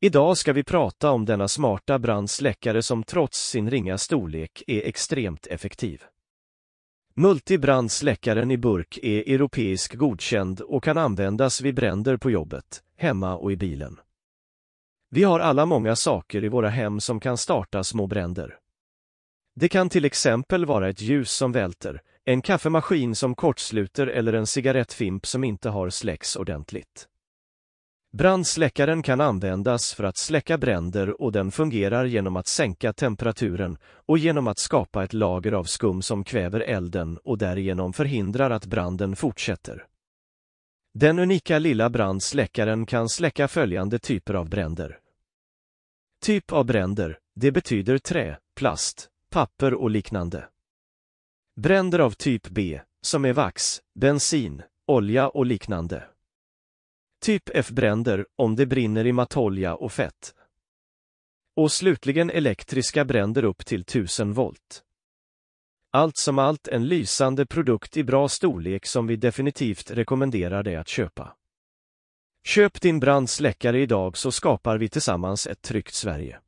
Idag ska vi prata om denna smarta brandsläckare som trots sin ringa storlek är extremt effektiv. Multibrandsläckaren i burk är europeisk godkänd och kan användas vid bränder på jobbet, hemma och i bilen. Vi har alla många saker i våra hem som kan starta små bränder. Det kan till exempel vara ett ljus som välter, en kaffemaskin som kortsluter eller en cigarettfimp som inte har släcks ordentligt. Brandsläckaren kan användas för att släcka bränder och den fungerar genom att sänka temperaturen och genom att skapa ett lager av skum som kväver elden och därigenom förhindrar att branden fortsätter. Den unika lilla brandsläckaren kan släcka följande typer av bränder. Typ av bränder, det betyder trä, plast, papper och liknande. Bränder av typ B, som är vax, bensin, olja och liknande. Typ F-bränder om det brinner i matolja och fett. Och slutligen elektriska bränder upp till 1000 volt. Allt som allt en lysande produkt i bra storlek som vi definitivt rekommenderar dig att köpa. Köp din brandsläckare idag så skapar vi tillsammans ett tryggt Sverige.